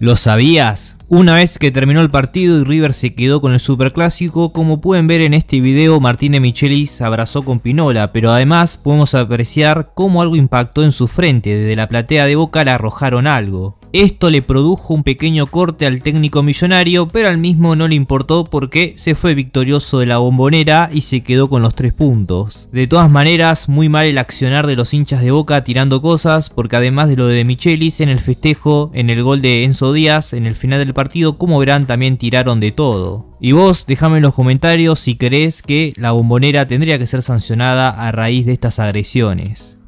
¿Lo sabías? Una vez que terminó el partido y River se quedó con el superclásico, como pueden ver en este video, de Micheli se abrazó con Pinola, pero además podemos apreciar cómo algo impactó en su frente, desde la platea de Boca le arrojaron algo. Esto le produjo un pequeño corte al técnico millonario, pero al mismo no le importó porque se fue victorioso de la bombonera y se quedó con los tres puntos. De todas maneras, muy mal el accionar de los hinchas de Boca tirando cosas, porque además de lo de Michelis en el festejo, en el gol de Enzo Díaz, en el final del partido, como verán también tiraron de todo. Y vos, dejame en los comentarios si crees que la bombonera tendría que ser sancionada a raíz de estas agresiones.